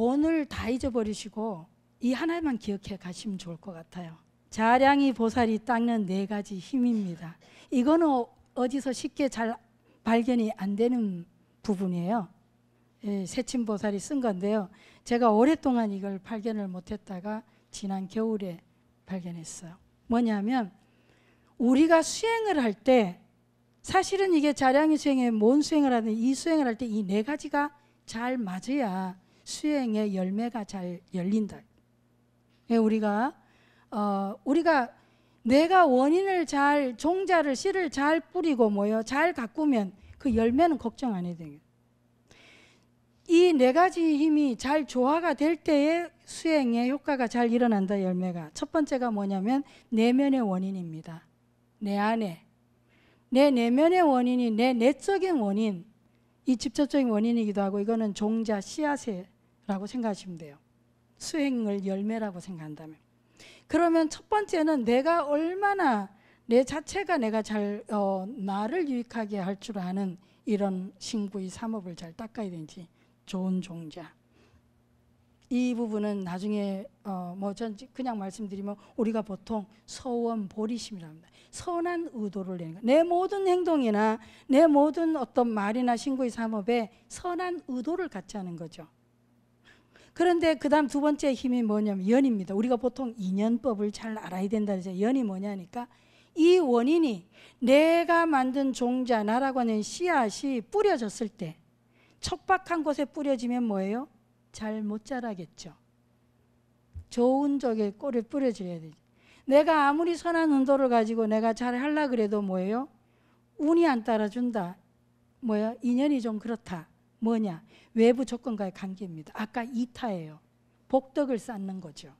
오늘 다 잊어버리시고 이 하나만 기억해 가시면 좋을 것 같아요. 자량이 보살이 닦는 네 가지 힘입니다. 이거는 어디서 쉽게 잘 발견이 안 되는 부분이에요. 예, 세침 보살이 쓴 건데요. 제가 오랫동안 이걸 발견을 못했다가 지난 겨울에 발견했어요. 뭐냐면 우리가 수행을 할 때 사실은 이게 자량이 수행에 뭔 수행을 하든 이 수행을 할 때 이 네 가지가 잘 맞아야 수행의 열매가 잘 열린다. 예, 우리가 어, 우리가 내가 원인을 잘 종자를 씨를 잘 뿌리고 뭐요 잘 가꾸면 그 열매는 걱정 안 해도 돼요. 이 네 가지 힘이 잘 조화가 될 때에 수행의 효과가 잘 일어난다 열매가 첫 번째가 뭐냐면 내면의 원인입니다. 내 안에 내 내면의 원인이 내 내적인 원인 이 직접적인 원인이기도 하고 이거는 종자 씨앗의 라고 생각하시면 돼요. 수행을 열매라고 생각한다면. 그러면 첫 번째는 내가 얼마나 내 자체가 내가 잘 어, 나를 유익하게 할 줄 아는 이런 신구의 삼업을 잘 닦아야 되는지 좋은 종자. 이 부분은 나중에 어, 뭐전 그냥 말씀드리면 우리가 보통 서원 보리심이라 합니다. 선한 의도를 내는 거. 내 모든 행동이나 내 모든 어떤 말이나 신구의 삼업에 선한 의도를 갖지 않은 거죠. 그런데 그 다음 두 번째 힘이 뭐냐면 연입니다. 우리가 보통 인연법을 잘 알아야 된다. 이제 연이 뭐냐니까 이 원인이 내가 만든 종자, 나라고 하는 씨앗이 뿌려졌을 때 척박한 곳에 뿌려지면 뭐예요? 잘 못 자라겠죠. 좋은 쪽에 꼴을 뿌려줘야 되지 내가 아무리 선한 운도를 가지고 내가 잘 하려 그래도 뭐예요? 운이 안 따라준다. 뭐야? 인연이 좀 그렇다. 뭐냐? 외부 조건과의 관계입니다. 아까 이타예요. 복덕을 쌓는 거죠.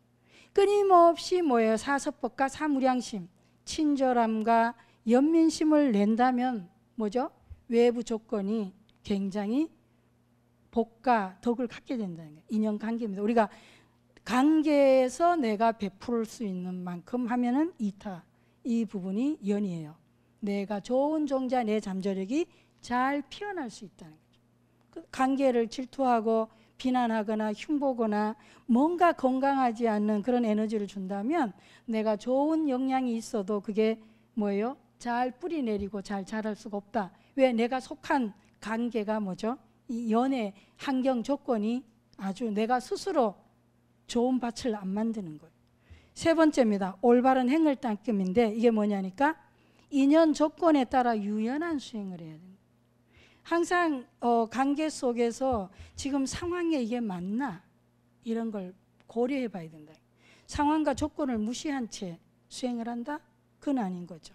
끊임없이 뭐예요? 사서법과 사무량심, 친절함과 연민심을 낸다면 뭐죠? 외부 조건이 굉장히 복과 덕을 갖게 된다는 거예요. 인연 관계입니다. 우리가 관계에서 내가 베풀 수 있는 만큼 하면은 이타 이 부분이 연이에요. 내가 좋은 종자 내 잠재력이 잘 피어날 수 있다는 거예요. 관계를 질투하고 비난하거나 흉보거나 뭔가 건강하지 않는 그런 에너지를 준다면 내가 좋은 영향이 있어도 그게 뭐예요? 잘 뿌리 내리고 잘 자랄 수가 없다. 왜 내가 속한 관계가 뭐죠? 이 연애 환경 조건이 아주 내가 스스로 좋은 밭을 안 만드는 거예요. 세 번째입니다. 올바른 행을 닦음인데 이게 뭐냐니까 인연 조건에 따라 유연한 수행을 해야 된다. 항상 어, 관계 속에서 지금 상황에 이게 맞나 이런 걸 고려해 봐야 된다. 상황과 조건을 무시한 채 수행을 한다? 그건 아닌 거죠.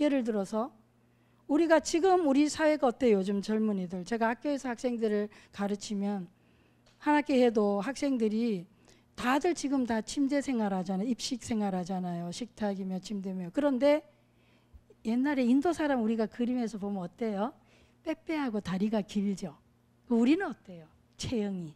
예를 들어서 우리가 지금 우리 사회가 어때요? 요즘 젊은이들. 제가 학교에서 학생들을 가르치면 한 학기 해도 학생들이 다들 지금 다 침대 생활하잖아요. 입식 생활하잖아요. 식탁이며 침대며. 그런데 옛날에 인도 사람 우리가 그림에서 보면 어때요? 빼빼하고 다리가 길죠. 그 우리는 어때요? 체형이.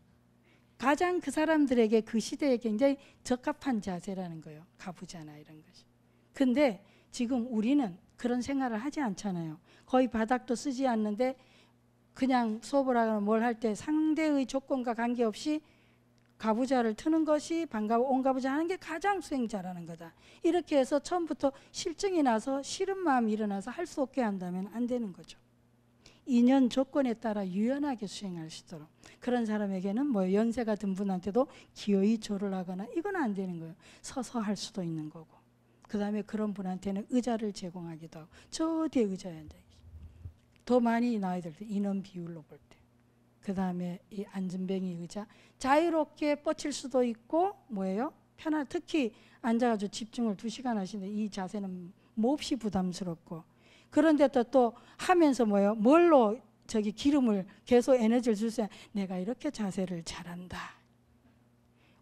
가장 그 사람들에게 그 시대에 굉장히 적합한 자세라는 거예요. 가부자나 이런 것이. 근데 지금 우리는 그런 생활을 하지 않잖아요. 거의 바닥도 쓰지 않는데 그냥 수업을 하거나 뭘 할 때 상대의 조건과 관계없이 가부자를 트는 것이 반가부 온가부자 하는 게 가장 수행자라는 거다. 이렇게 해서 처음부터 실증이 나서 싫은 마음이 일어나서 할 수 없게 한다면 안 되는 거죠. 인연 조건에 따라 유연하게 수행할 수 있도록 그런 사람에게는 뭐 연세가 든 분한테도 기어이 조를 하거나 이건 안 되는 거예요. 서서 할 수도 있는 거고 그 다음에 그런 분한테는 의자를 제공하기도 하고 저 뒤에 의자에 앉아 더 많이 나와야 될때 인원 비율로 볼 때. 그 다음에 이 앉은뱅이 의자 자유롭게 뻗칠 수도 있고 뭐예요? 편한 특히 앉아가지고 집중을 두 시간 하시는데 이 자세는 몹시 부담스럽고 그런데도 또 하면서 뭐요 뭘로 저기 기름을 계속 에너지를 줄수 내가 이렇게 자세를 잘한다.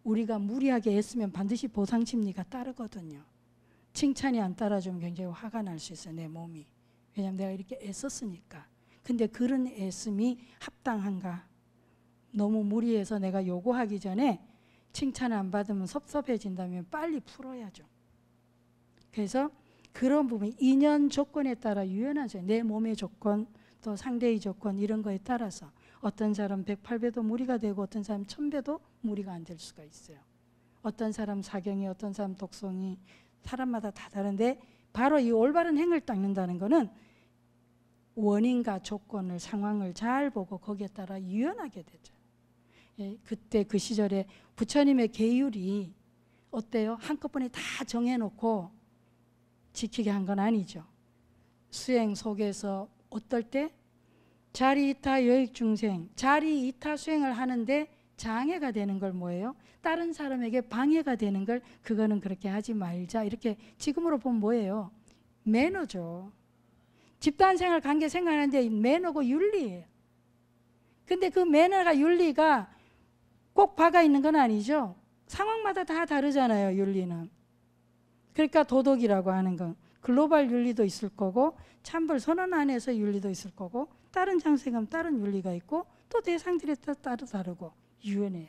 우리가 무리하게 애쓰면 반드시 보상 심리가 따르거든요. 칭찬이 안 따라주면 굉장히 화가 날 수있어내 몸이. 왜냐하면 내가 이렇게 애썼으니까. 근데 그런 애씀이 합당한가? 너무 무리해서 내가 요구하기 전에 칭찬 을안 받으면 섭섭해진다면 빨리 풀어야죠. 그래서 그런 부분 인연 조건에 따라 유연하죠. 내 몸의 조건 또 상대의 조건 이런 거에 따라서 어떤 사람 108배도 무리가 되고 어떤 사람 1000배도 무리가 안 될 수가 있어요. 어떤 사람 사경이 어떤 사람 독성이 사람마다 다 다른데 바로 이 올바른 행을 닦는다는 거는 원인과 조건을 상황을 잘 보고 거기에 따라 유연하게 되죠. 예, 그때 그 시절에 부처님의 계율이 어때요? 한꺼번에 다 정해놓고 지키게 한 건 아니죠. 수행 속에서 어떨 때 자리 이타 여익 중생, 자리 이타 수행을 하는데 장애가 되는 걸 뭐예요? 다른 사람에게 방해가 되는 걸 그거는 그렇게 하지 말자. 이렇게 지금으로 보면 뭐예요? 매너죠. 집단 생활 관계 생활하는데 매너고 윤리예요. 근데 그 매너가 윤리가 꼭 박아 있는 건 아니죠. 상황마다 다 다르잖아요, 윤리는. 그러니까 도덕이라고 하는 건 글로벌 윤리도 있을 거고 참벌 선언 안에서 윤리도 있을 거고 다른 장세감 다른 윤리가 있고 또 대상들에 따라 다르고 유연해야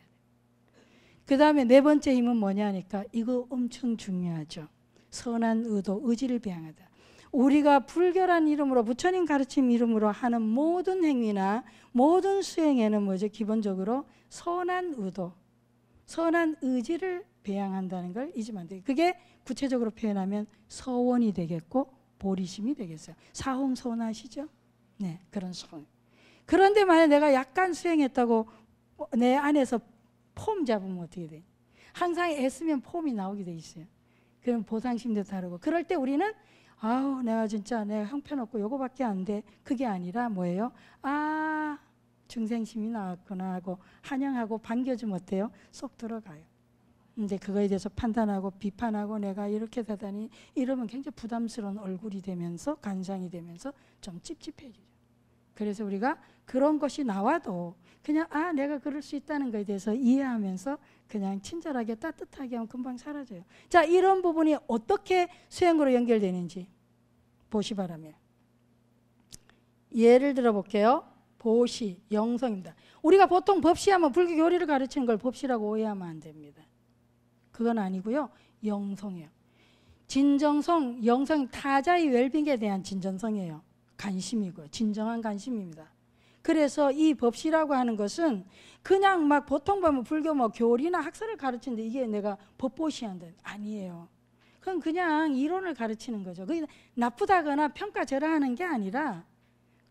돼그 다음에 네 번째 힘은 뭐냐니까 이거 엄청 중요하죠. 선한 의도, 의지를 배양하다. 우리가 불결한 이름으로 부처님 가르침 이름으로 하는 모든 행위나 모든 수행에는 뭐죠? 기본적으로 선한 의도, 선한 의지를 배양한다는 걸 잊으면 안 돼요. 그게 구체적으로 표현하면 서원이 되겠고 보리심이 되겠어요. 사홍 서원 아시죠? 네, 그런 서원. 그런데 만약 내가 약간 수행했다고 내 안에서 폼 잡으면 어떻게 돼? 항상 애쓰면 폼이 나오게 돼 있어요. 그럼 보상심도 다르고 그럴 때 우리는 아우 내가 진짜 내가 형편없고 요거밖에 안 돼. 그게 아니라 뭐예요? 아 중생심이 나왔구나 하고 환영하고 반겨주면 어때요? 쏙 들어가요. 근데 그거에 대해서 판단하고 비판하고 내가 이렇게 되다니 이러면 굉장히 부담스러운 얼굴이 되면서 간장이 되면서 좀 찝찝해지죠. 그래서 우리가 그런 것이 나와도 그냥 아 내가 그럴 수 있다는 것에 대해서 이해하면서 그냥 친절하게 따뜻하게 하면 금방 사라져요. 자 이런 부분이 어떻게 수행으로 연결되는지 보시 바라며 예를 들어 볼게요. 보시 영성입니다. 우리가 보통 법시하면 불교 교리를 가르치는 걸 법시라고 오해하면 안 됩니다. 그건 아니고요. 영성이에요. 진정성, 영성, 타자의 웰빙에 대한 진정성이에요. 관심이고요. 진정한 관심입니다. 그래서 이 법시라고 하는 것은 그냥 막 보통 보면 불교 뭐 교리나 학설을 가르치는데 이게 내가 법보시한다 아니에요. 그건 그냥 이론을 가르치는 거죠. 그게 나쁘다거나 평가절하하는 게 아니라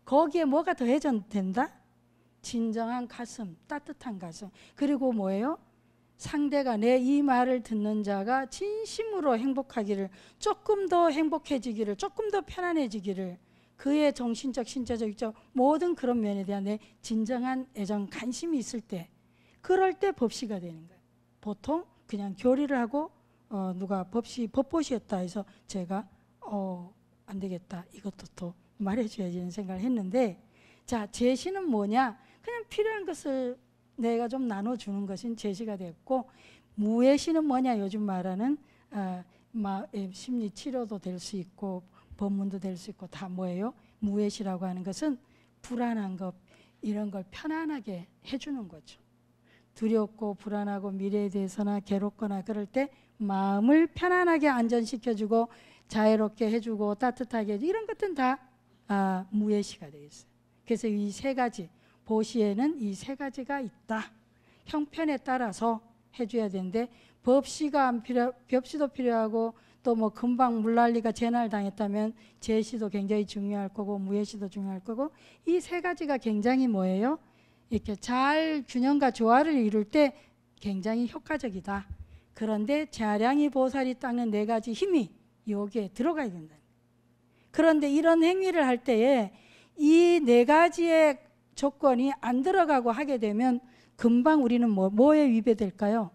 거기에 뭐가 더해전된다? 진정한 가슴, 따뜻한 가슴. 그리고 뭐예요? 상대가 내 이 말을 듣는 자가 진심으로 행복하기를 조금 더 행복해지기를 조금 더 편안해지기를 그의 정신적 신체적 육적 모든 그런 면에 대한 내 진정한 애정 관심이 있을 때 그럴 때 법시가 되는 거예요 보통 그냥 교리를 하고 어, 누가 법시 법보시였다 해서 제가 어, 안 되겠다 이것도 또 말해줘야지 하는 생각을 했는데 자 제시는 뭐냐 그냥 필요한 것을 내가 좀 나눠주는 것은 제시가 됐고 무예시는 뭐냐 요즘 말하는 아, 마, 예, 심리 치료도 될 수 있고 법문도 될 수 있고 다 뭐예요? 무예시라고 하는 것은 불안한 것 이런 걸 편안하게 해주는 거죠. 두렵고 불안하고 미래에 대해서나 괴롭거나 그럴 때 마음을 편안하게 안전시켜주고 자유롭게 해주고 따뜻하게 해주고 이런 것들은 다 아, 무예시가 되어있어요 그래서 이 세 가지 보시에는 이 세 가지가 있다. 형편에 따라서 해줘야 되는데 법시가 안 필요, 법시도 필요하고 또 뭐 금방 물난리가 재날당했다면 제시도 굉장히 중요할 거고 무예시도 중요할 거고 이 세 가지가 굉장히 뭐예요? 이렇게 잘 균형과 조화를 이룰 때 굉장히 효과적이다. 그런데 자량이 보살이 닦는 네 가지 힘이 여기에 들어가야 된다. 그런데 이런 행위를 할 때에 이 네 가지의 조건이 안 들어가고 하게 되면 금방 우리는 뭐, 뭐에 위배될까요?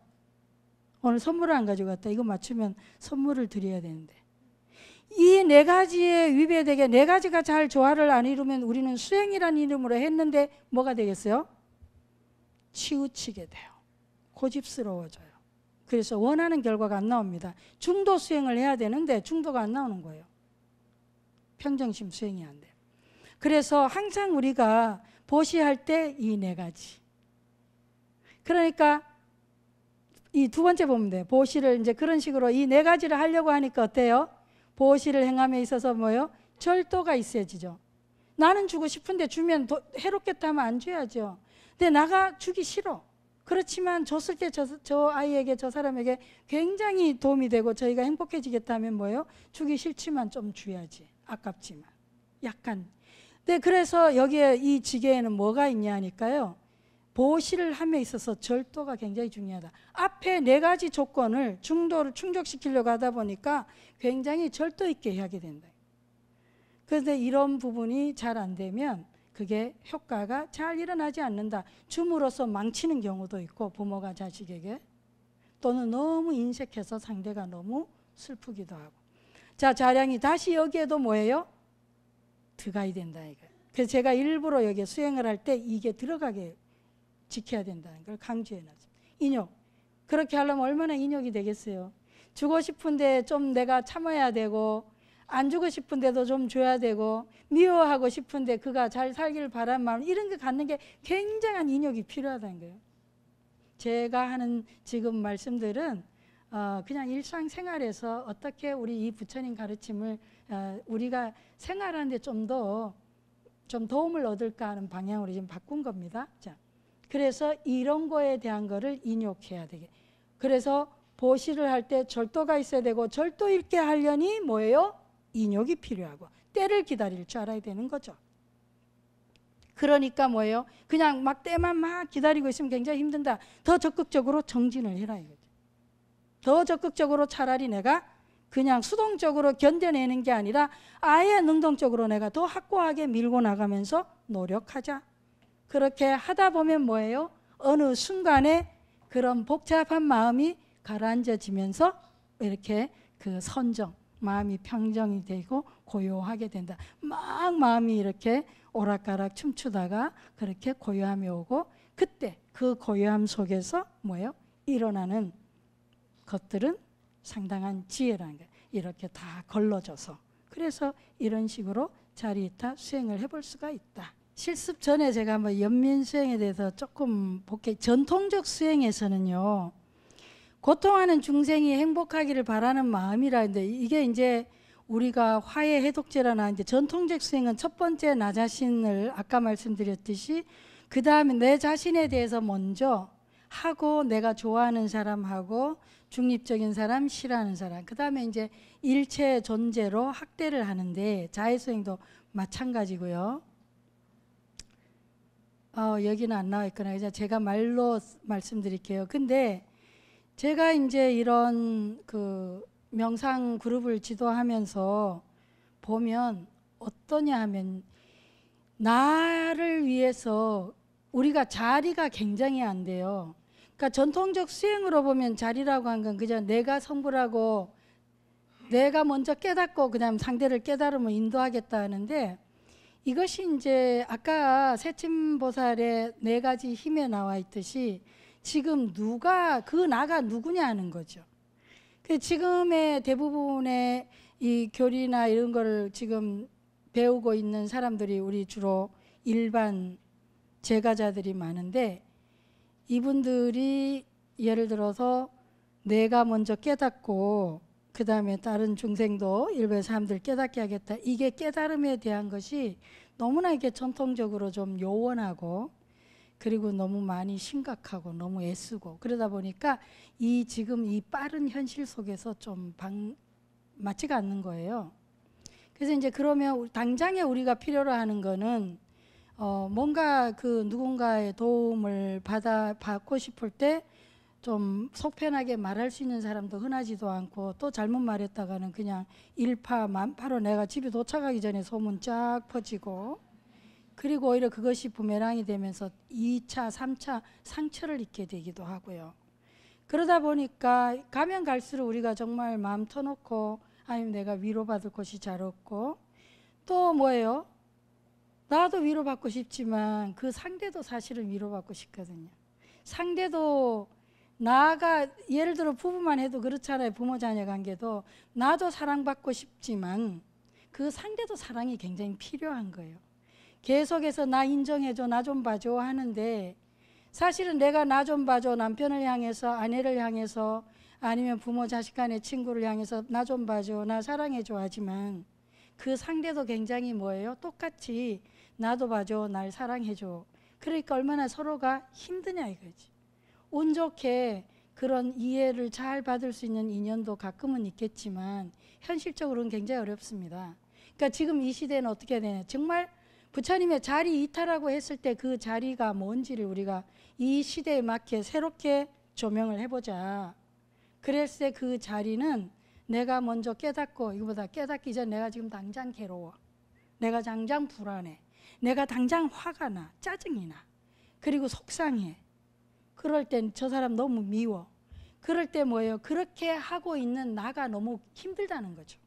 오늘 선물을 안 가져갔다. 이거 맞추면 선물을 드려야 되는데. 이 네 가지에 위배되게 네 가지가 잘 조화를 안 이루면 우리는 수행이라는 이름으로 했는데 뭐가 되겠어요? 치우치게 돼요. 고집스러워져요. 그래서 원하는 결과가 안 나옵니다. 중도 수행을 해야 되는데 중도가 안 나오는 거예요. 평정심 수행이 안 돼요. 그래서 항상 우리가 보시할 때 이 네 가지. 그러니까 이 두 번째 보면 돼요. 보시를 이제 그런 식으로 이 네 가지를 하려고 하니까 어때요? 보시를 행함에 있어서 뭐요? 절도가 있어야지죠. 나는 주고 싶은데 주면 도, 해롭겠다면 안 줘야죠. 근데 나가 주기 싫어. 그렇지만 줬을 때 저, 저 아이에게 저 사람에게 굉장히 도움이 되고 저희가 행복해지겠다면 뭐요 주기 싫지만 좀 줘야지. 아깝지만. 약간 네, 그래서 여기에 이 지게에는 뭐가 있냐니까요. 보시를 함에 있어서 절도가 굉장히 중요하다. 앞에 네 가지 조건을 중도를 충족시키려고 하다 보니까 굉장히 절도 있게 하게 된다. 그런데 이런 부분이 잘 안 되면 그게 효과가 잘 일어나지 않는다. 줌으로써 망치는 경우도 있고 부모가 자식에게 또는 너무 인색해서 상대가 너무 슬프기도 하고. 자, 자량이 다시 여기에도 뭐예요? 들어가야 된다 이거. 그래서 제가 일부러 여기 수행을 할 때 이게 들어가게 지켜야 된다는 걸 강조해 놨습니다. 인욕. 그렇게 하려면 얼마나 인욕이 되겠어요. 주고 싶은데 좀 내가 참아야 되고 안 주고 싶은데도 좀 줘야 되고 미워하고 싶은데 그가 잘 살기를 바란 마음 이런 게 갖는 게 굉장한 인욕이 필요하다는 거예요. 제가 하는 지금 말씀들은 어, 그냥 일상생활에서 어떻게 우리 이 부처님 가르침을 어, 우리가 생활하는데 좀 더 좀 도움을 얻을까 하는 방향으로 지금 바꾼 겁니다. 자, 그래서 이런 거에 대한 거를 인욕해야 되게. 그래서 보시를 할 때 절도가 있어야 되고 절도 있게 하려니 뭐예요? 인욕이 필요하고 때를 기다릴 줄 알아야 되는 거죠. 그러니까 뭐예요? 그냥 막 때만 막 기다리고 있으면 굉장히 힘든다. 더 적극적으로 정진을 해라 이거 더 적극적으로 차라리 내가 그냥 수동적으로 견뎌내는 게 아니라 아예 능동적으로 내가 더 확고하게 밀고 나가면서 노력하자. 그렇게 하다 보면 뭐예요? 어느 순간에 그런 복잡한 마음이 가라앉아지면서 이렇게 그 선정, 마음이 평정이 되고 고요하게 된다. 막 마음이 이렇게 오락가락 춤추다가 그렇게 고요함이 오고 그때 그 고요함 속에서 뭐예요? 일어나는 것들은 상당한 지혜라는 거예 이렇게 다 걸러져서 그래서 이런 식으로 자리이타 수행을 해볼 수가 있다. 실습 전에 제가 뭐 연민 수행에 대해서 조금 볼게 전통적 수행에서는요 고통하는 중생이 행복하기를 바라는 마음이라는데 이게 이제 우리가 화해 해독제라나 이제 전통적 수행은 첫 번째 나 자신을 아까 말씀드렸듯이 그 다음에 내 자신에 대해서 먼저 하고 내가 좋아하는 사람하고 중립적인 사람, 싫어하는 사람. 그 다음에 이제 일체 존재로 학대를 하는데 자해수행도 마찬가지고요. 어, 여기는 안 나와 있거나 그냥 제가 말로 말씀드릴게요. 근데 제가 이제 이런 그 명상 그룹을 지도하면서 보면 어떠냐 하면 나를 위해서 우리가 자리가 굉장히 안 돼요. 그러니까 전통적 수행으로 보면 자리라고 한 건그냥 내가 성불하고 내가 먼저 깨닫고 그다음 상대를 깨달으면 인도하겠다 하는데 이것이 이제 아까 세침보살의 네 가지 힘에 나와 있듯이 지금 누가 그 나가 누구냐는 거죠. 그 지금의 대부분의 이 교리나 이런 걸 지금 배우고 있는 사람들이 우리 주로 일반 제가자들이 많은데 이분들이 예를 들어서 내가 먼저 깨닫고 그 다음에 다른 중생도 일부의 사람들 깨닫게 하겠다. 이게 깨달음에 대한 것이 너무나 이게 전통적으로 좀 요원하고 그리고 너무 많이 심각하고 너무 애쓰고 그러다 보니까 이 지금 이 빠른 현실 속에서 좀 방, 맞지가 않는 거예요. 그래서 이제 그러면 당장에 우리가 필요로 하는 거는 어, 뭔가 그 누군가의 도움을 받아 받고 싶을 때 좀 속편하게 말할 수 있는 사람도 흔하지도 않고 또 잘못 말했다가는 그냥 일파만파로 내가 집에 도착하기 전에 소문 쫙 퍼지고 그리고 오히려 그것이 부메랑이 되면서 2차, 3차 상처를 입게 되기도 하고요. 그러다 보니까 가면 갈수록 우리가 정말 마음 터놓고 아니면 내가 위로받을 곳이 잘 없고 또 뭐예요? 나도 위로받고 싶지만 그 상대도 사실은 위로받고 싶거든요. 상대도 나가 예를 들어 부부만 해도 그렇잖아요. 부모 자녀 관계도 나도 사랑받고 싶지만 그 상대도 사랑이 굉장히 필요한 거예요. 계속해서 나 인정해줘, 나 좀 봐 줘 하는데 사실은 내가 나 좀 봐줘 남편을 향해서 아내를 향해서 아니면 부모 자식 간의 친구를 향해서 나 좀 봐줘, 나 사랑해줘 하지만 그 상대도 굉장히 뭐예요? 똑같이 나도 봐줘, 날 사랑해줘. 그러니까 얼마나 서로가 힘드냐 이거지. 운 좋게 그런 이해를 잘 받을 수 있는 인연도 가끔은 있겠지만 현실적으로는 굉장히 어렵습니다. 그러니까 지금 이 시대는 어떻게 되냐. 정말 부처님의 자리 이탈하고 했을 때 그 자리가 뭔지를 우리가 이 시대에 맞게 새롭게 조명을 해보자. 그랬을 때 그 자리는 내가 먼저 깨닫고 이거보다 깨닫기 전 내가 지금 당장 괴로워. 내가 당장 불안해. 내가 당장 화가 나, 짜증이 나. 그리고 속상해. 그럴 땐 저 사람 너무 미워. 그럴 때 뭐예요? 그렇게 하고 있는 나가 너무 힘들다는 거죠.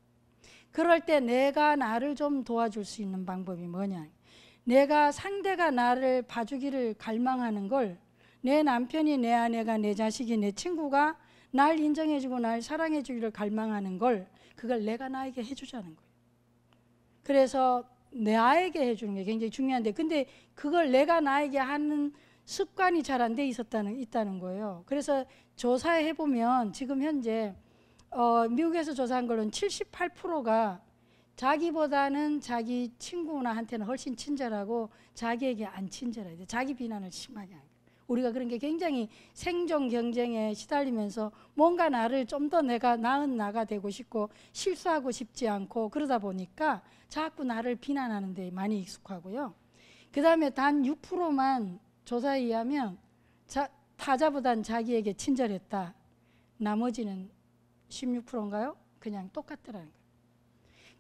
그럴 때 내가 나를 좀 도와줄 수 있는 방법이 뭐냐? 내가 상대가 나를 봐주기를 갈망하는 걸 내 남편이, 내 아내가, 내 자식이, 내 친구가 날 인정해주고 날 사랑해주기를 갈망하는 걸 그걸 내가 나에게 해주자는 거예요. 그래서 내아에게 해주는 게 굉장히 중요한데 근데 그걸 내가 나에게 하는 습관이 잘 안 돼 있었다는 있다는 거예요. 그래서 조사해 보면 지금 현재 어, 미국에서 조사한 걸로는 78%가 자기보다는 자기 친구나한테는 훨씬 친절하고 자기에게 안 친절해요. 자기 비난을 심하게 하는. 우리가 그런 게 굉장히 생존 경쟁에 시달리면서 뭔가 나를 좀 더 내가 나은 나가 되고 싶고 실수하고 싶지 않고 그러다 보니까 자꾸 나를 비난하는 데 많이 익숙하고요. 그 다음에 단 6%만 조사에 의하면 자, 타자보단 자기에게 친절했다. 나머지는 16%인가요? 그냥 똑같더라는 거예요.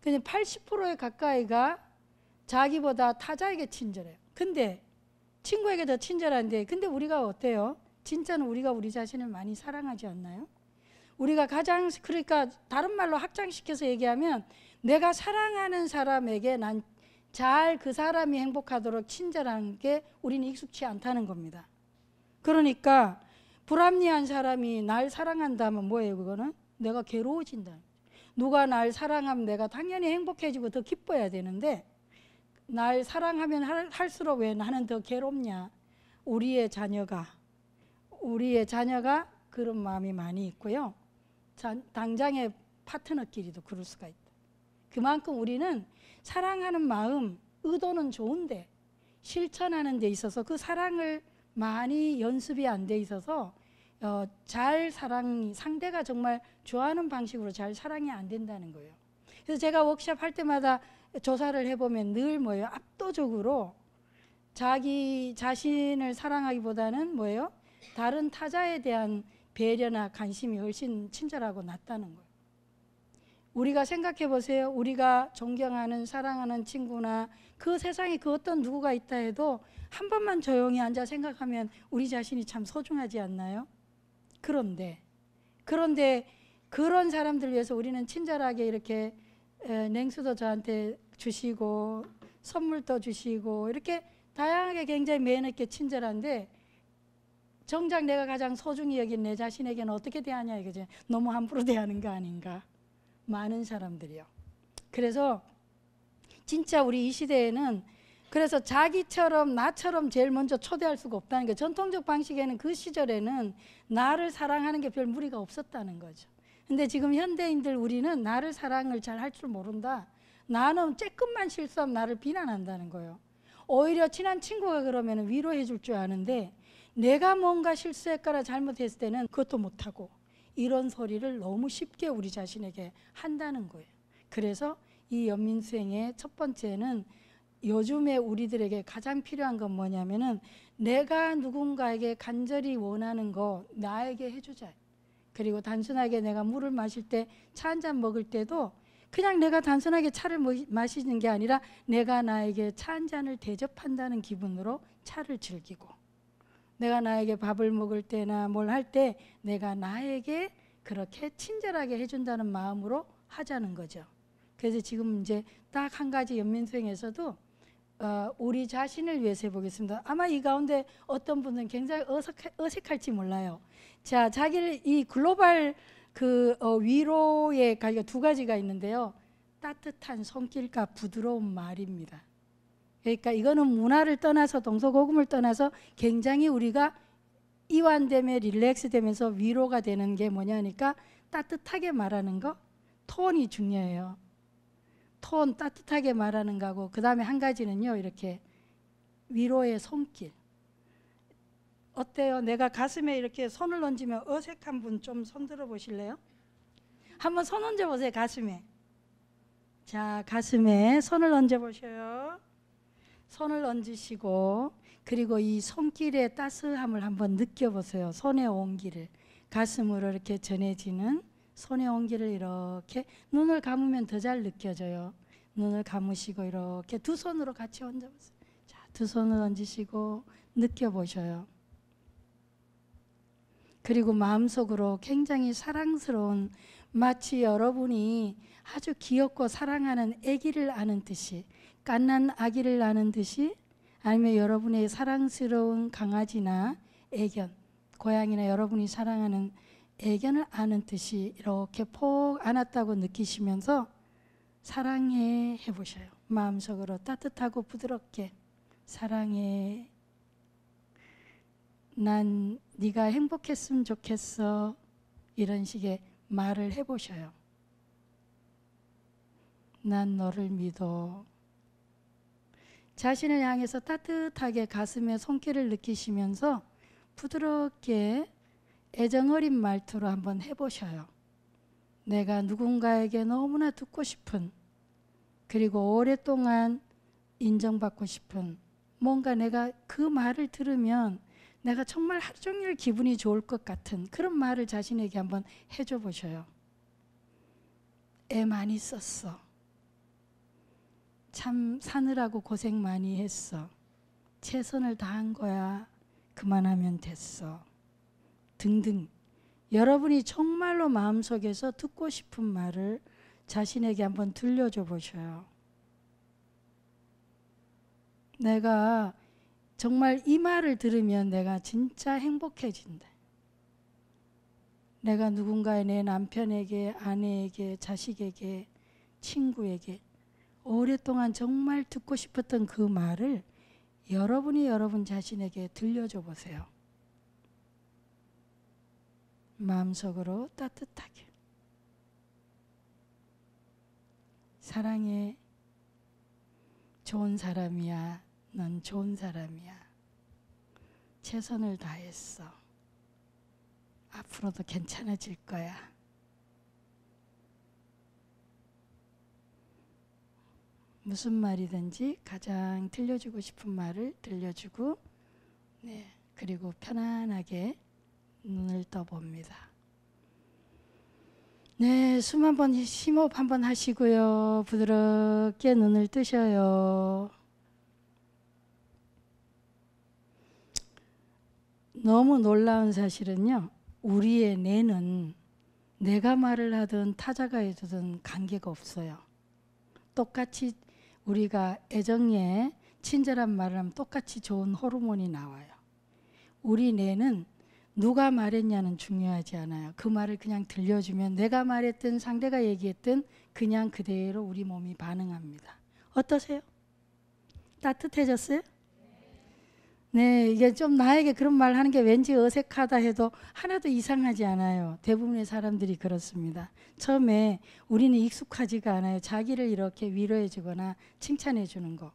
그냥 80%에 가까이가 자기보다 타자에게 친절해요. 근데 친구에게 더 친절한데 근데 우리가 어때요? 진짜는 우리가 우리 자신을 많이 사랑하지 않나요? 우리가 가장 그러니까 다른 말로 확장시켜서 얘기하면 내가 사랑하는 사람에게 난 잘 그 사람이 행복하도록 친절한 게 우리는 익숙치 않다는 겁니다. 그러니까 불합리한 사람이 날 사랑한다면 뭐예요 그거는? 내가 괴로워진다. 누가 날 사랑하면 내가 당연히 행복해지고 더 기뻐야 되는데 날 사랑하면 할수록 왜 나는 더 괴롭냐? 우리의 자녀가 우리의 자녀가 그런 마음이 많이 있고요. 당장의 파트너끼리도 그럴 수가 있다. 그만큼 우리는 사랑하는 마음, 의도는 좋은데 실천하는 데 있어서 그 사랑을 많이 연습이 안 돼 있어서 어, 잘 사랑이 상대가 정말 좋아하는 방식으로 잘 사랑이 안 된다는 거예요. 그래서 제가 워크샵 할 때마다 조사를 해보면 늘 뭐예요? 압도적으로 자기 자신을 사랑하기보다는 뭐예요? 다른 타자에 대한 배려나 관심이 훨씬 친절하고 낫다는 거예요. 우리가 생각해 보세요. 우리가 존경하는 사랑하는 친구나 그 세상에 그 어떤 누구가 있다 해도 한 번만 조용히 앉아 생각하면 우리 자신이 참 소중하지 않나요? 그런데 그런데 그런 사람들 위해서 우리는 친절하게 이렇게 에, 예, 냉수도 저한테 주시고 선물도 주시고 이렇게 다양하게 굉장히 매너있게 친절한데 정작 내가 가장 소중히 여긴 내 자신에게는 어떻게 대하냐 이거지 너무 함부로 대하는 거 아닌가 많은 사람들이요 그래서 진짜 우리 이 시대에는 그래서 자기처럼 나처럼 제일 먼저 초대할 수가 없다는 게 전통적 방식에는 그 시절에는 나를 사랑하는 게 별 무리가 없었다는 거죠 근데 지금 현대인들 우리는 나를 사랑을 잘 할 줄 모른다. 나는 조금만 실수하면 나를 비난한다는 거예요. 오히려 친한 친구가 그러면 위로해 줄 줄 아는데 내가 뭔가 실수했거나 잘못했을 때는 그것도 못하고 이런 소리를 너무 쉽게 우리 자신에게 한다는 거예요. 그래서 이 연민수행의 첫 번째는 요즘에 우리들에게 가장 필요한 건 뭐냐면은 내가 누군가에게 간절히 원하는 거 나에게 해주자. 그리고 단순하게 내가 물을 마실 때 차 한 잔 먹을 때도 그냥 내가 단순하게 차를 마시는 게 아니라 내가 나에게 차 한 잔을 대접한다는 기분으로 차를 즐기고 내가 나에게 밥을 먹을 때나 뭘 할 때 내가 나에게 그렇게 친절하게 해준다는 마음으로 하자는 거죠. 그래서 지금 이제 딱 한 가지 연민수에서도 어, 우리 자신을 위해서 해보겠습니다. 아마 이 가운데 어떤 분은 굉장히 어색해, 어색할지 몰라요. 자, 자기를 이 글로벌 그 어, 위로의 가지가 두 가지가 있는데요. 따뜻한 손길과 부드러운 말입니다. 그러니까 이거는 문화를 떠나서 동서고금을 떠나서 굉장히 우리가 이완되며 릴렉스 되면서 위로가 되는 게 뭐냐니까 따뜻하게 말하는 거 톤이 중요해요. 톤 따뜻하게 말하는 거고 그다음에 한 가지는요. 이렇게 위로의 손길. 어때요? 내가 가슴에 이렇게 손을 얹으면 어색한 분 좀 손들어 보실래요? 한번 손 얹어 보세요 가슴에. 자 가슴에 손을 얹어 보셔요. 손을 얹으시고 그리고 이 손길의 따스함을 한번 느껴보세요. 손의 온기를 가슴으로 이렇게 전해지는 손의 온기를 이렇게 눈을 감으면 더 잘 느껴져요. 눈을 감으시고 이렇게 두 손으로 같이 얹어보세요. 자, 두 손을 얹으시고 느껴보셔요. 그리고 마음속으로 굉장히 사랑스러운 마치 여러분이 아주 귀엽고 사랑하는 아기를 아는 듯이 깐 난 아기를 아는 듯이 아니면 여러분의 사랑스러운 강아지나 애견 고양이나 여러분이 사랑하는 애견을 아는 듯이 이렇게 폭 안았다고 느끼시면서 사랑해 해보셔요. 마음속으로 따뜻하고 부드럽게 사랑해 난 네가 행복했으면 좋겠어 이런 식의 말을 해보셔요. 난 너를 믿어. 자신을 향해서 따뜻하게 가슴에 손길을 느끼시면서 부드럽게 애정어린 말투로 한번 해보셔요. 내가 누군가에게 너무나 듣고 싶은 그리고 오랫동안 인정받고 싶은 뭔가 내가 그 말을 들으면 내가 정말 하루 종일 기분이 좋을 것 같은 그런 말을 자신에게 한번 해줘 보셔요. 애 많이 썼어. 참 사느라고 고생 많이 했어. 최선을 다한 거야. 그만하면 됐어. 등등. 여러분이 정말로 마음속에서 듣고 싶은 말을 자신에게 한번 들려줘 보셔요. 내가 정말 이 말을 들으면 내가 진짜 행복해진다. 내가 누군가의 내 남편에게, 아내에게, 자식에게, 친구에게 오랫동안 정말 듣고 싶었던 그 말을 여러분이 여러분 자신에게 들려줘 보세요. 마음속으로 따뜻하게. 사랑해. 좋은 사람이야. 넌 좋은 사람이야. 최선을 다했어. 앞으로도 괜찮아질 거야. 무슨 말이든지 가장 들려주고 싶은 말을 들려주고, 네, 그리고 편안하게 눈을 떠봅니다. 네, 숨 한번 심호흡 한번 하시고요. 부드럽게 눈을 뜨셔요. 너무 놀라운 사실은요. 우리의 뇌는 내가 말을 하든 타자가 해주든 관계가 없어요. 똑같이 우리가 애정에 친절한 말을 하면 똑같이 좋은 호르몬이 나와요. 우리 뇌는 누가 말했냐는 중요하지 않아요. 그 말을 그냥 들려주면 내가 말했든 상대가 얘기했든 그냥 그대로 우리 몸이 반응합니다. 어떠세요? 따뜻해졌어요? 네, 이게 좀 나에게 그런 말 하는 게 왠지 어색하다 해도 하나도 이상하지 않아요. 대부분의 사람들이 그렇습니다. 처음에 우리는 익숙하지가 않아요. 자기를 이렇게 위로해 주거나 칭찬해 주는 거.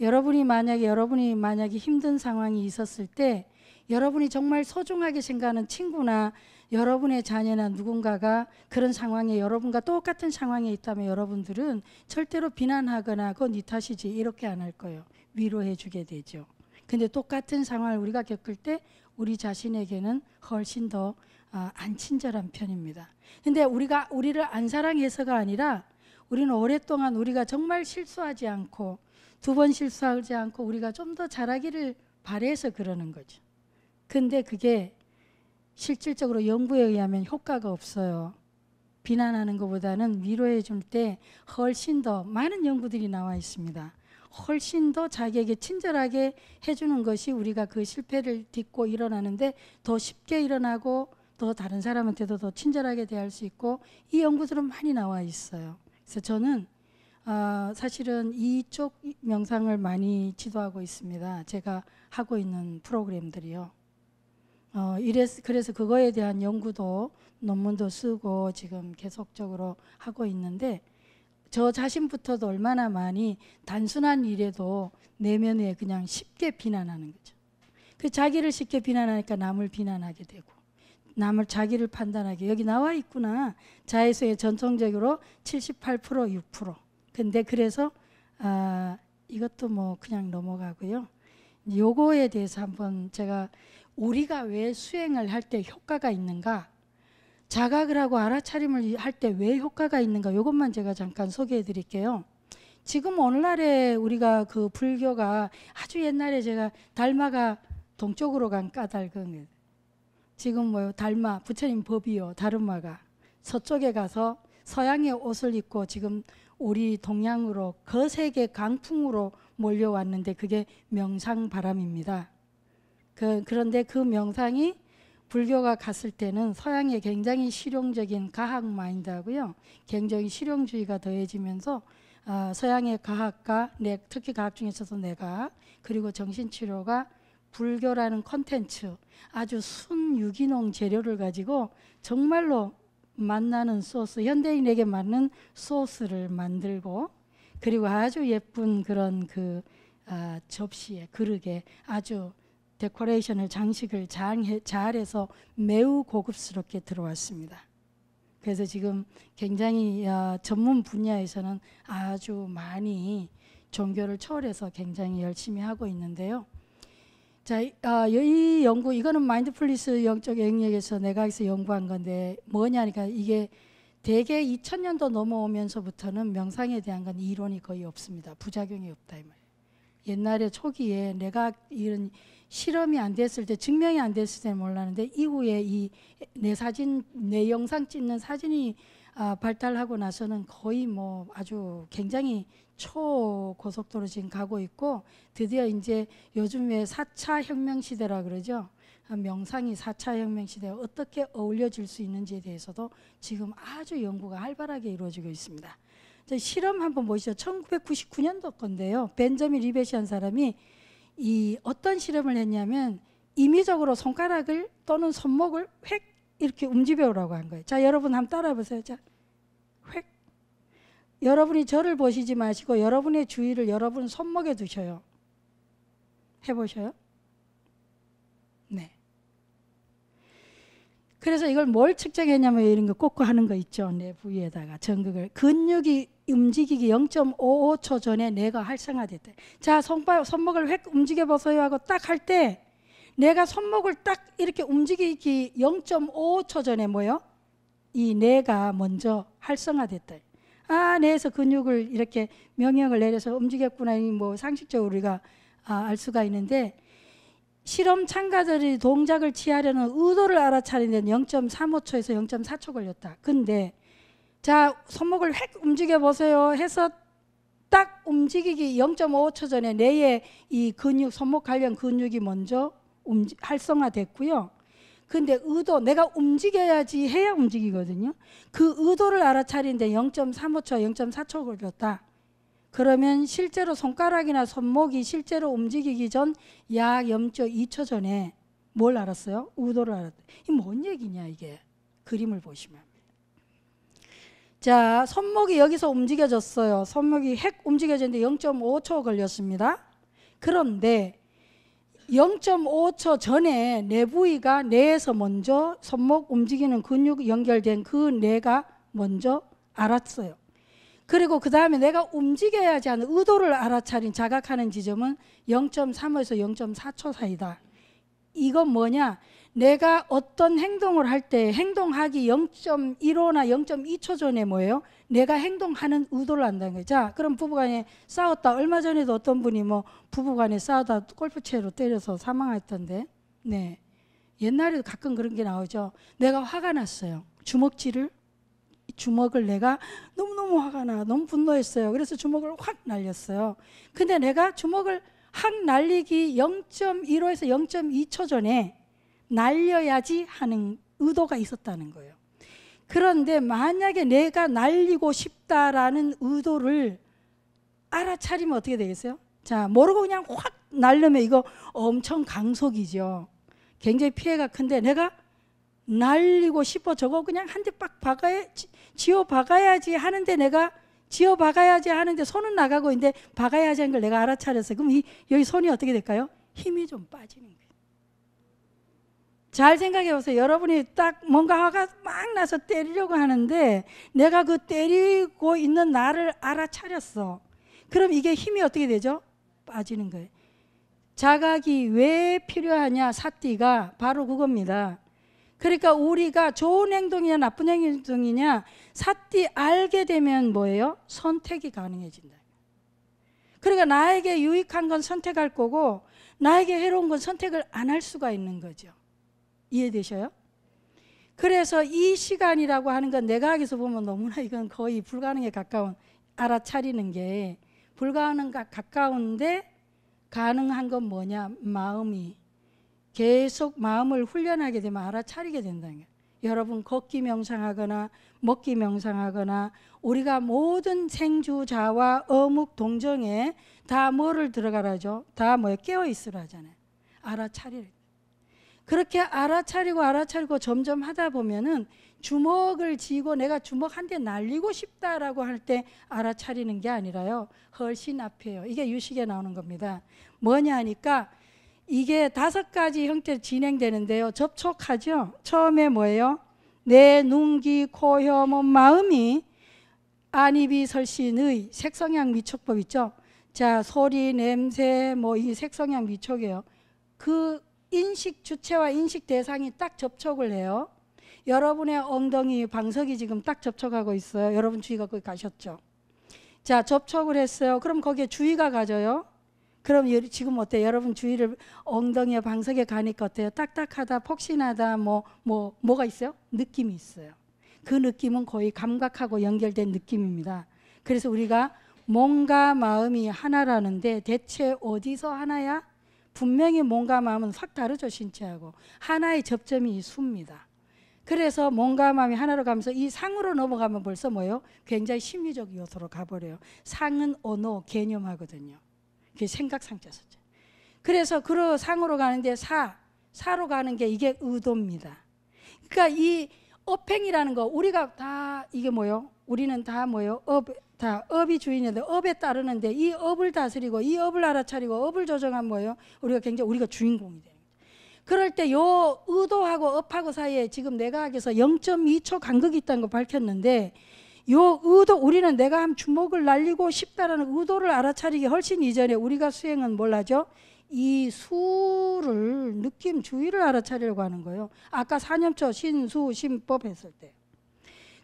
여러분이 만약에 여러분이 만약에 힘든 상황이 있었을 때 여러분이 정말 소중하게 생각하는 친구나 여러분의 자녀나 누군가가 그런 상황에 여러분과 똑같은 상황에 있다면 여러분들은 절대로 비난하거나 그건 네 탓이지 이렇게 안 할 거예요. 위로해 주게 되죠. 근데 똑같은 상황을 우리가 겪을 때 우리 자신에게는 훨씬 더안 아, 친절한 편입니다. 근데 우리가 우리를 안 사랑해서가 아니라 우리는 오랫동안 우리가 정말 실수하지 않고 두 번 실수하지 않고 우리가 좀 더 잘하기를 바래서 그러는 거죠. 근데 그게 실질적으로 연구에 의하면 효과가 없어요. 비난하는 것보다는 위로해 줄 때 훨씬 더 많은 연구들이 나와 있습니다. 훨씬 더 자기에게 친절하게 해주는 것이 우리가 그 실패를 딛고 일어나는데 더 쉽게 일어나고 더 다른 사람한테도 더 친절하게 대할 수 있고 이 연구들은 많이 나와 있어요. 그래서 저는 어, 사실은 이쪽 명상을 많이 지도하고 있습니다. 제가 하고 있는 프로그램들이요. 어, 이래서 그래서 그거에 대한 연구도 논문도 쓰고 지금 계속적으로 하고 있는데 저 자신부터도 얼마나 많이 단순한 일에도 내면에 그냥 쉽게 비난하는 거죠. 그 자기를 쉽게 비난하니까 남을 비난하게 되고 남을 자기를 판단하게 여기 나와 있구나. 자해수의 전통적으로 78% 6% 근데 그래서 아, 이것도 뭐 그냥 넘어가고요. 요거에 대해서 한번 제가 우리가 왜 수행을 할 때 효과가 있는가 자각을 하고 알아차림을 할 때 왜 효과가 있는가 이것만 제가 잠깐 소개해 드릴게요. 지금 오늘날에 우리가 그 불교가 아주 옛날에 제가 달마가 동쪽으로 간 까닭은 지금 뭐요 달마 부처님 법이요 다른마가 서쪽에 가서 서양의 옷을 입고 지금 우리 동양으로 거세게 그 강풍으로 몰려왔는데 그게 명상 바람입니다. 그, 런데그 명상이 불교가 갔을 때는 서양의 굉장히 실용적인 과학 마인드하고요. 굉장히 실용주의가 더해지면서 아, 서양의 과학과 내, 특히 과학 중에 있어 내가 그리고 정신치료가 불교라는 컨텐츠 아주 순 유기농 재료를 가지고 정말로 만나는 소스 현대인에게 맞는 소스를 만들고 그리고 아주 예쁜 그런 그 아, 접시에 그릇에 아주 데코레이션을 장식을 잘해서 매우 고급스럽게 들어왔습니다. 그래서 지금 굉장히 어, 전문 분야에서는 아주 많이 종교를 초월해서 굉장히 열심히 하고 있는데요. 자, 이 어, 연구 이거는 마인드풀리스 영적 영역에서 내가 여서 연구한 건데 뭐냐니까 이게 대개 2000년도 넘어오면서부터는 명상에 대한 건 이론이 거의 없습니다. 부작용이 없다 이 말. 옛날에 초기에 내가 이런 실험이 안 됐을 때 증명이 안 됐을 때는 몰랐는데 이후에 이 내 사진 내 영상 찍는 사진이 아, 발달하고 나서는 거의 뭐 아주 굉장히 초고속도로 지금 가고 있고 드디어 이제 요즘에 4차 혁명 시대라 그러죠. 아, 명상이 4차 혁명 시대와 어떻게 어울려질 수 있는지에 대해서도 지금 아주 연구가 활발하게 이루어지고 있습니다. 실험 한번 보시죠. 1999년도 건데요. 벤저민 리벳이 한 사람이 이 어떤 실험을 했냐면 임의적으로 손가락을 또는 손목을 획 이렇게 움직여 오라고 한 거예요. 자, 여러분 한번 따라 보세요. 자. 획. 여러분이 저를 보시지 마시고 여러분의 주의를 여러분 손목에 두셔요. 해 보셔요. 그래서 이걸 뭘 측정했냐면 이런 거 꽂고 하는 거 있죠. 내 부위에다가 전극을 근육이 움직이기 0.55초 전에 뇌가 활성화됐대. 자, 손바, 손목을 획 움직여 보세요 하고 딱 할 때 내가 손목을 딱 이렇게 움직이기 0.55초 전에 뭐요? 이 뇌가 먼저 활성화됐다. 아, 뇌에서 근육을 이렇게 명령을 내려서 움직였구나. 뭐 상식적으로 우리가 아, 알 수가 있는데 실험 참가자들이 동작을 취하려는 의도를 알아차리는 0.35초에서 0.4초 걸렸다. 근데 자 손목을 획 움직여 보세요 해서 딱 움직이기 0.5초 전에 뇌의 이 근육 손목 관련 근육이 먼저 움직, 활성화됐고요. 근데 의도 내가 움직여야지 해야 움직이거든요. 그 의도를 알아차리는데 0.35초, 0.4초 걸렸다. 그러면 실제로 손가락이나 손목이 실제로 움직이기 전 약 0.2초 전에 뭘 알았어요? 우도를 알았다. 이뭔 얘기냐 이게. 그림을 보시면. 자, 손목이 여기서 움직여졌어요. 손목이 핵 움직여졌는데 0.5초 걸렸습니다. 그런데 0.5초 전에 내 부위가 뇌에서 먼저 손목 움직이는 근육 연결된 그 뇌가 먼저 알았어요. 그리고 그 다음에 내가 움직여야지 하는 의도를 알아차린 자각하는 지점은 0.3에서 0.4초 사이다. 이건 뭐냐? 내가 어떤 행동을 할 때 행동하기 0.15나 0.2초 전에 뭐예요? 내가 행동하는 의도를 안다는 거예요. 자, 그럼 부부간에 싸웠다. 얼마 전에도 어떤 분이 뭐 부부간에 싸우다 골프채로 때려서 사망했던데. 네. 옛날에도 가끔 그런 게 나오죠. 내가 화가 났어요. 주먹질을 주먹을 내가 너무너무 화가 나 너무 분노했어요 그래서 주먹을 확 날렸어요 근데 내가 주먹을 확 날리기 0.15에서 0.2초 전에 날려야지 하는 의도가 있었다는 거예요 그런데 만약에 내가 날리고 싶다라는 의도를 알아차리면 어떻게 되겠어요? 자, 모르고 그냥 확 날려면 이거 엄청 강속이죠. 굉장히 피해가 큰데 내가 날리고 싶어 저거 그냥 한 대 빡 박아야 지어 박아야지 하는데 내가 지어 박아야지 하는데 손은 나가고 있는데 박아야지 하는 걸 내가 알아차렸어요. 그럼 이, 여기 손이 어떻게 될까요? 힘이 좀 빠지는 거예요. 잘 생각해 보세요. 여러분이 딱 뭔가 화가 막 나서 때리려고 하는데 내가 그 때리고 있는 나를 알아차렸어. 그럼 이게 힘이 어떻게 되죠? 빠지는 거예요. 자각이 왜 필요하냐? 사띠가 바로 그겁니다. 그러니까 우리가 좋은 행동이냐 나쁜 행동이냐 사띠 알게 되면 뭐예요? 선택이 가능해진다. 그러니까 나에게 유익한 건 선택할 거고 나에게 해로운 건 선택을 안 할 수가 있는 거죠. 이해되셔요? 그래서 이 시간이라고 하는 건 내가 하기서 보면 너무나 이건 거의 불가능에 가까운 알아차리는 게 불가능 가까운데 가능한 건 뭐냐 마음이 계속 마음을 훈련하게 되면 알아차리게 된다는 거예요. 여러분 걷기 명상하거나 먹기 명상하거나 우리가 모든 생주자와 어묵 동정에 다 뭐를 들어가라죠? 다 뭐에 깨어 있으라 잖아요 알아차리라. 그렇게 알아차리고 알아차리고 점점 하다 보면은 주먹을 쥐고 내가 주먹 한 대 날리고 싶다라고 할 때 알아차리는 게 아니라요. 훨씬 앞에요. 이게 유식에 나오는 겁니다. 뭐냐 하니까 이게 다섯 가지 형태로 진행되는데요. 접촉하죠. 처음에 뭐예요? 내 눈, 귀, 코, 혀, 몸, 마음이 안입이 설신의 색성향 미촉법 있죠. 자, 소리, 냄새, 뭐 이 색성향 미촉이에요. 그 인식 주체와 인식 대상이 딱 접촉을 해요. 여러분의 엉덩이 방석이 지금 딱 접촉하고 있어요. 여러분 주의가 거기 가셨죠. 자, 접촉을 했어요. 그럼 거기에 주의가 가져요. 그럼 지금 어때요? 여러분 주위를 엉덩이에 방석에 가니까 어때요? 딱딱하다, 폭신하다, 뭐, 뭐, 뭐가 있어요? 느낌이 있어요. 그 느낌은 거의 감각하고 연결된 느낌입니다. 그래서 우리가 몸과 마음이 하나라는데 대체 어디서 하나야? 분명히 몸과 마음은 확 다르죠, 신체하고. 하나의 접점이 숨입니다. 그래서 몸과 마음이 하나로 가면서 이 상으로 넘어가면 벌써 뭐예요? 굉장히 심리적 요소로 가버려요. 상은 언어, 개념하거든요. 그게 생각 상자였죠. 그래서 그로 상으로 가는데 사, 사로 가는 게 이게 의도입니다. 그러니까 이 업행이라는 거 우리가 다 이게 뭐요? 우리는 다 뭐요? 업, 다 업이 주인인데 업에 따르는데 이 업을 다스리고 이 업을 알아차리고 업을 조정한 뭐예요? 우리가 굉장히 우리가 주인공이 돼요. 그럴 때 요 의도하고 업하고 사이에 지금 내가 하기서 0.2초 간극이 있다는 거 밝혔는데 요 의도 우리는 내가 한 주먹을 날리고 싶다라는 의도를 알아차리기 훨씬 이전에 우리가 수행은 뭘 하죠? 이 수를 느낌 주의를 알아차리려고 하는 거예요. 아까 사념초 신수 신법 했을 때.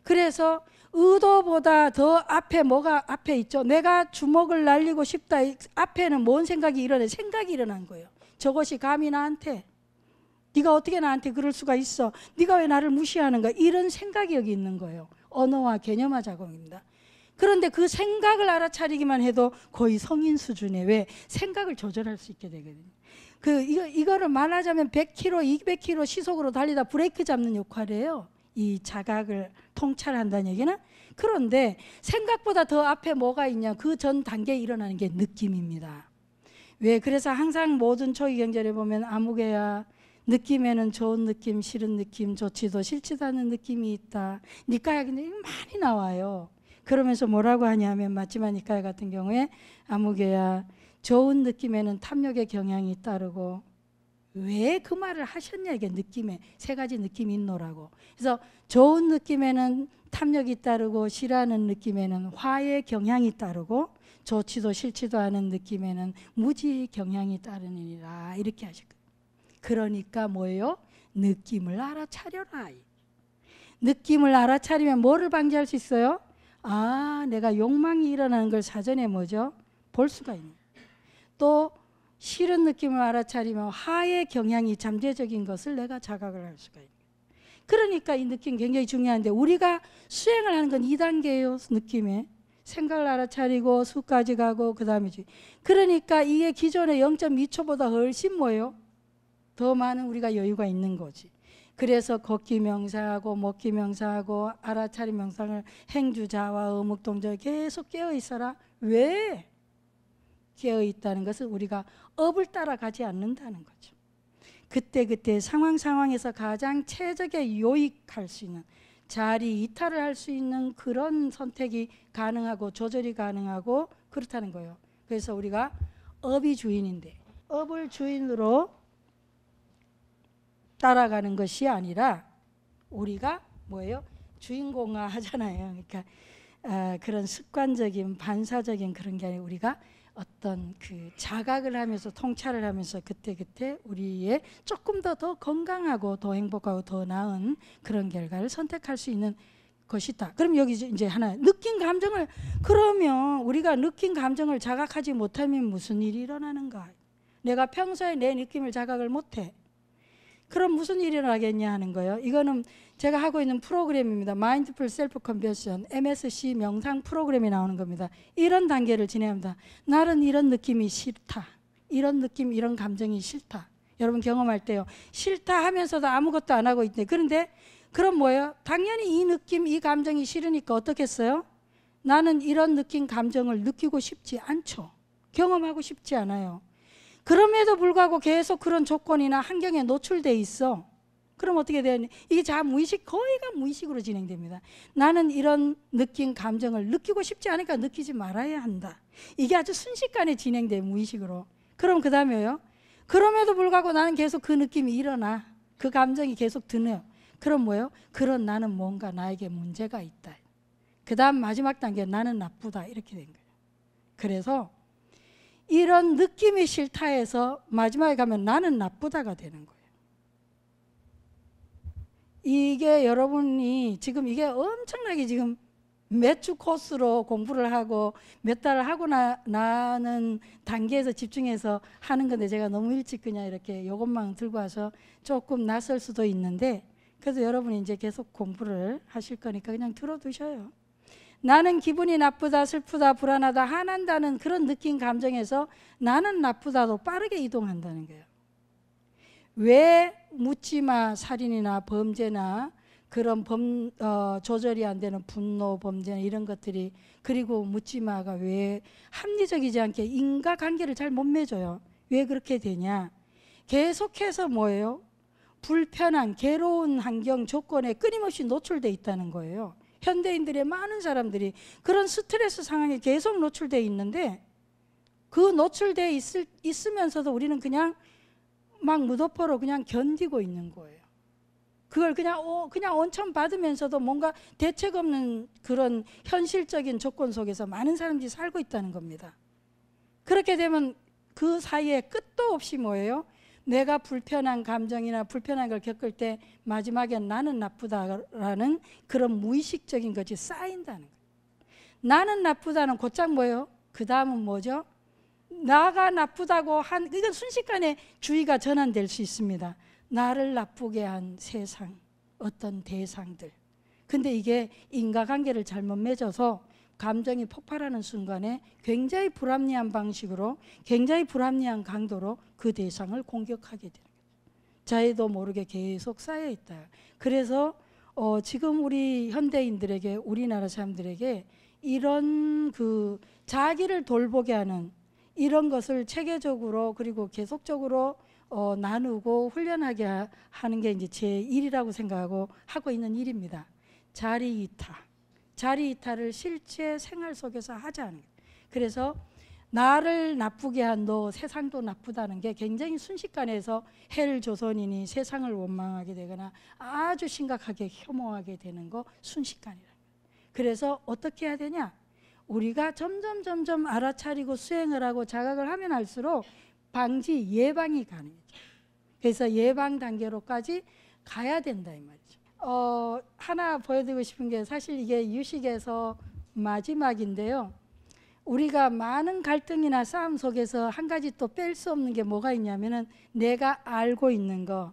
그래서 의도보다 더 앞에 뭐가 앞에 있죠. 내가 주먹을 날리고 싶다. 앞에는 뭔 생각이 일어나? 생각이 일어난 거예요. 저것이 감히 나한테 네가 어떻게 나한테 그럴 수가 있어? 네가 왜 나를 무시하는가? 이런 생각이 여기 있는 거예요. 언어와 개념화 작용입니다. 그런데 그 생각을 알아차리기만 해도 거의 성인 수준에 왜 생각을 조절할 수 있게 되거든요. 그 이거 이거를 말하자면 100km, 200km 시속으로 달리다 브레이크 잡는 역할이에요. 이 자각을 통찰한다는 얘기는 그런데 생각보다 더 앞에 뭐가 있냐 그 전 단계에 일어나는 게 느낌입니다. 왜 그래서 항상 모든 초기 경제를 보면 아무개야 느낌에는 좋은 느낌, 싫은 느낌, 좋지도 싫지도 않은 느낌이 있다. 니까야 근데 많이 나와요. 그러면서 뭐라고 하냐면 마지막 니까야 같은 경우에 아무개야 좋은 느낌에는 탐욕의 경향이 따르고 왜 그 말을 하셨냐 이게 느낌에 세 가지 느낌이 있노라고. 그래서 좋은 느낌에는 탐욕이 따르고 싫어하는 느낌에는 화의 경향이 따르고 좋지도 싫지도 않은 느낌에는 무지 경향이 따르니라 이렇게 하실 거예요. 그러니까 뭐예요? 느낌을 알아차려라. 느낌을 알아차리면 뭐를 방지할 수 있어요? 아, 내가 욕망이 일어나는 걸 사전에 뭐죠? 볼 수가 있는. 또 싫은 느낌을 알아차리면 하의 경향이 잠재적인 것을 내가 자각을 할 수가 있는. 그러니까 이 느낌 굉장히 중요한데 우리가 수행을 하는 건 2단계예요. 느낌에. 생각을 알아차리고 수까지 가고 그다음이지. 그러니까 이게 기존의 0.2초보다 훨씬 뭐예요? 더 많은 우리가 여유가 있는 거지. 그래서 걷기 명상하고 먹기 명상하고 알아차리 명상을 행주자와 어묵동절 계속 깨어 있어라. 왜? 깨어 있다는 것은 우리가 업을 따라가지 않는다는 거죠. 그때 그때 상황 상황에서 가장 최적의 요익할 수 있는 자리 이탈을 할 수 있는 그런 선택이 가능하고 조절이 가능하고 그렇다는 거예요. 그래서 우리가 업이 주인인데 업을 주인으로 따라가는 것이 아니라 우리가 뭐예요? 주인공화 하잖아요. 그러니까 아, 그런 습관적인 반사적인 그런 게 아니라 우리가 어떤 그 자각을 하면서 통찰을 하면서 그때그때 우리의 조금 더 더 건강하고 더 행복하고 더 나은 그런 결과를 선택할 수 있는 것이다. 그럼 여기 이제 하나 느낀 감정을 그러면 우리가 느낀 감정을 자각하지 못하면 무슨 일이 일어나는가? 내가 평소에 내 느낌을 자각을 못해. 그럼 무슨 일이 일어나겠냐 하는 거예요. 이거는 제가 하고 있는 프로그램입니다. 마인드풀 셀프 컨베션 MSC 명상 프로그램이 나오는 겁니다. 이런 단계를 진행합니다. 나는 이런 느낌이 싫다. 이런 느낌, 이런 감정이 싫다. 여러분 경험할 때요. 싫다 하면서도 아무것도 안 하고 있네. 그런데 그럼 뭐예요? 당연히 이 느낌, 이 감정이 싫으니까 어떻겠어요? 나는 이런 느낌, 감정을 느끼고 싶지 않죠. 경험하고 싶지 않아요. 그럼에도 불구하고 계속 그런 조건이나 환경에 노출돼 있어. 그럼 어떻게 되냐 이게 자 무의식 거의가 무의식으로 진행됩니다. 나는 이런 느낀 감정을 느끼고 싶지 않으니까 느끼지 말아야 한다. 이게 아주 순식간에 진행돼 무의식으로. 그럼 그 다음에요. 그럼에도 불구하고 나는 계속 그 느낌이 일어나. 그 감정이 계속 드네요. 그럼 뭐예요? 그런 나는 뭔가 나에게 문제가 있다. 그 다음 마지막 단계 나는 나쁘다 이렇게 된 거예요. 그래서 이런 느낌이 싫다 해서 마지막에 가면 나는 나쁘다가 되는 거예요. 이게 여러분이 지금 이게 엄청나게 지금 몇주 코스로 공부를 하고 몇 달을 하고 나, 나는 단계에서 집중해서 하는 건데 제가 너무 일찍 그냥 이렇게 이것만 들고 와서 조금 낯설 수도 있는데 그래서 여러분이 이제 계속 공부를 하실 거니까 그냥 들어두셔요. 나는 기분이 나쁘다, 슬프다, 불안하다, 화난다는 그런 느낌 감정에서 나는 나쁘다도 빠르게 이동한다는 거예요. 왜 묻지마 살인이나 범죄나 그런 범, 어, 조절이 안 되는 분노 범죄나 이런 것들이 그리고 묻지마가 왜 합리적이지 않게 인과 관계를 잘 못 맺어요. 왜 그렇게 되냐? 계속해서 뭐예요? 불편한 괴로운 환경 조건에 끊임없이 노출돼 있다는 거예요. 현대인들의 많은 사람들이 그런 스트레스 상황에 계속 노출돼 있는데 그 노출돼 있을, 있으면서도 우리는 그냥 막 무도포로 그냥 견디고 있는 거예요. 그걸 그냥 어, 그냥 온천 받으면서도 뭔가 대책 없는 그런 현실적인 조건 속에서 많은 사람들이 살고 있다는 겁니다. 그렇게 되면 그 사이에 끝도 없이 뭐예요? 내가 불편한 감정이나 불편한 걸 겪을 때 마지막에 나는 나쁘다라는 그런 무의식적인 것이 쌓인다는 거예요. 나는 나쁘다는 곧장 뭐예요? 그 다음은 뭐죠? 나가 나쁘다고 한 이건 순식간에 주의가 전환될 수 있습니다. 나를 나쁘게 한 세상 어떤 대상들. 근데 이게 인과관계를 잘못 맺어서 감정이 폭발하는 순간에 굉장히 불합리한 방식으로 굉장히 불합리한 강도로 그 대상을 공격하게 되는 거죠. 자기도 모르게 계속 쌓여 있다. 그래서 어, 지금 우리 현대인들에게 우리나라 사람들에게 이런 그 자기를 돌보게 하는 이런 것을 체계적으로 그리고 계속적으로 어, 나누고 훈련하게 하는 게 이제 제 일이라고 생각하고 하고 있는 일입니다. 자리 이탈. 자리 이탈을 실제 생활 속에서 하자는 거예요. 그래서 나를 나쁘게 한 너 세상도 나쁘다는 게 굉장히 순식간에서 헬 조선인이 세상을 원망하게 되거나 아주 심각하게 혐오하게 되는 거순식간이라 그래서 어떻게 해야 되냐? 우리가 점점 점점 알아차리고 수행을 하고 자각을 하면 할수록 방지 예방이 가능해져. 그래서 예방 단계로까지 가야 된다 이말 어, 하나 보여드리고 싶은 게 사실 이게 유식에서 마지막인데요. 우리가 많은 갈등이나 싸움 속에서 한 가지 또 뺄 수 없는 게 뭐가 있냐면은 내가 알고 있는 거,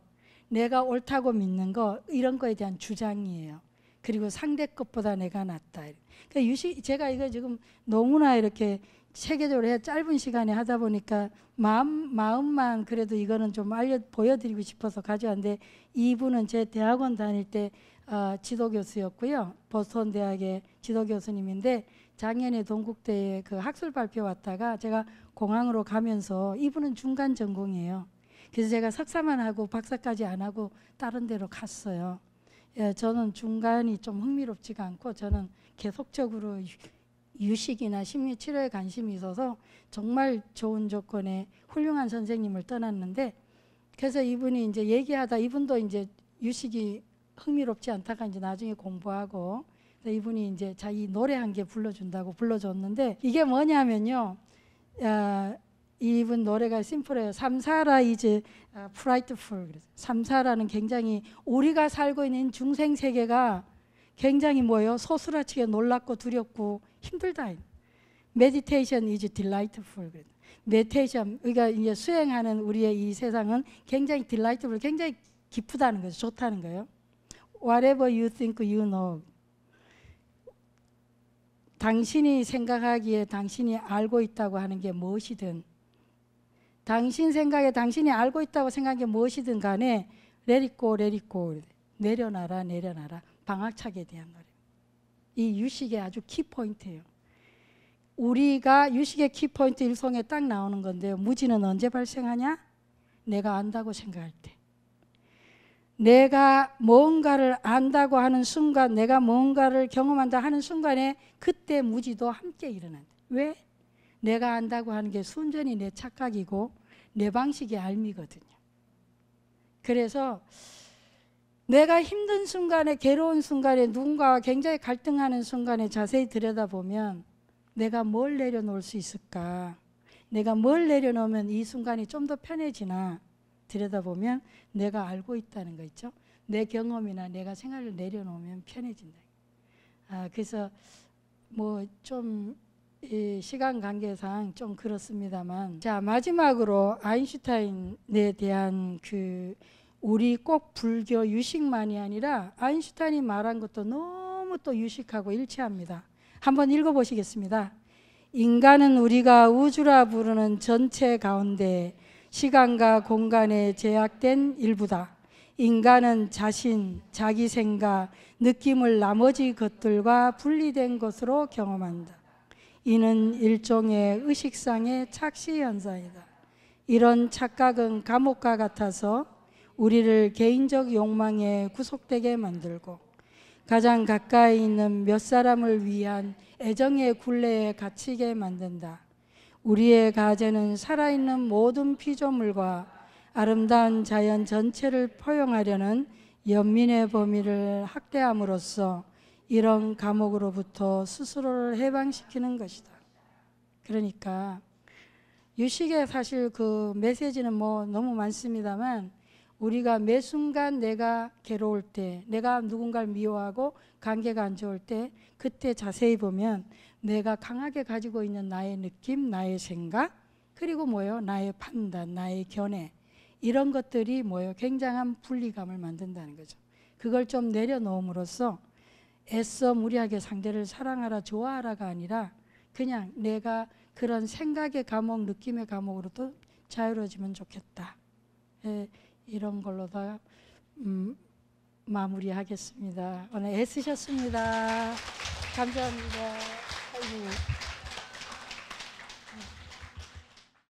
내가 옳다고 믿는 거 이런 거에 대한 주장이에요. 그리고 상대 것보다 내가 낫다. 그러니까 유시 제가 이거 지금 너무나 이렇게 체계적으로 해 짧은 시간에 하다 보니까 마음 마음만 그래도 이거는 좀 알려 보여드리고 싶어서 가져왔는데 이분은 제 대학원 다닐 때 어, 지도 교수였고요 버스턴 대학의 지도 교수님인데 작년에 동국대에 그 학술 발표 왔다가 제가 공항으로 가면서 이분은 중간 전공이에요. 그래서 제가 석사만 하고 박사까지 안 하고 다른 데로 갔어요. 예, 저는 중간이 좀 흥미롭지가 않고 저는 계속적으로 유식이나 심리치료에 관심이 있어서 정말 좋은 조건에 훌륭한 선생님을 떠났는데 그래서 이분이 이제 얘기하다 이분도 이제 유식이 흥미롭지 않다가 이제 나중에 공부하고 이분이 이제 자기 노래 한 개 불러준다고 불러줬는데 이게 뭐냐면요. 어, 이분 노래가 심플해요. 삼사라 이제 프라이트풀 아, 삼사라는 굉장히 우리가 살고 있는 중생 세계가 굉장히 뭐예요? 소스라치게 놀랍고 두렵고 힘들다. 메디테이션 이제 딜라이트풀 그래 메디테이션 우리가 이제 수행하는 우리의 이 세상은 굉장히 딜라이트풀 굉장히 기쁘다는 거죠. 좋다는 거예요. Whatever you think you know. 당신이 생각하기에 당신이 알고 있다고 하는 게 무엇이든 당신 생각에 당신이 알고 있다고 생각한 게 무엇이든 간에 내리고내리고 내려놔라 내려놔라 방학차기에 대한 노래 이 유식의 아주 키포인트예요. 우리가 유식의 키포인트 일성에 딱 나오는 건데요. 무지는 언제 발생하냐? 내가 안다고 생각할 때. 내가 뭔가를 안다고 하는 순간, 내가 뭔가를 경험한다 하는 순간에 그때 무지도 함께 일어난다. 왜? 내가 안다고 하는 게 순전히 내 착각이고 내 방식의 알미거든요. 그래서 내가 힘든 순간에 괴로운 순간에 누군가와 굉장히 갈등하는 순간에 자세히 들여다보면 내가 뭘 내려놓을 수 있을까? 내가 뭘 내려놓으면 이 순간이 좀 더 편해지나? 들여다보면 내가 알고 있다는 거 있죠. 내 경험이나 내가 생활을 내려놓으면 편해진다. 아, 그래서 뭐좀 이 시간 관계상 좀 그렇습니다만 자 마지막으로 아인슈타인에 대한 그 우리 꼭 불교 유식만이 아니라 아인슈타인이 말한 것도 너무 또 유식하고 일치합니다. 한번 읽어보시겠습니다. 인간은 우리가 우주라 부르는 전체 가운데 시간과 공간에 제약된 일부다. 인간은 자신, 자기 생각, 느낌을 나머지 것들과 분리된 것으로 경험한다. 이는 일종의 의식상의 착시 현상이다. 이런 착각은 감옥과 같아서 우리를 개인적 욕망에 구속되게 만들고 가장 가까이 있는 몇 사람을 위한 애정의 굴레에 갇히게 만든다. 우리의 가제는 살아있는 모든 피조물과 아름다운 자연 전체를 포용하려는 연민의 범위를 확대함으로써 이런 감옥으로부터 스스로를 해방시키는 것이다. 그러니까 유식의 사실 그 메시지는 뭐 너무 많습니다만 우리가 매 순간 내가 괴로울 때, 내가 누군가를 미워하고 관계가 안 좋을 때, 그때 자세히 보면 내가 강하게 가지고 있는 나의 느낌, 나의 생각, 그리고 뭐요? 나의 판단, 나의 견해. 이런 것들이 뭐요? 굉장한 분리감을 만든다는 거죠. 그걸 좀 내려놓음으로써 애써 무리하게 상대를 사랑하라 좋아하라가 아니라 그냥 내가 그런 생각의 감옥 느낌의 감옥으로도 자유로워지면 좋겠다 예, 이런 걸로다 음, 마무리하겠습니다 오늘 애쓰셨습니다 감사합니다 아이고.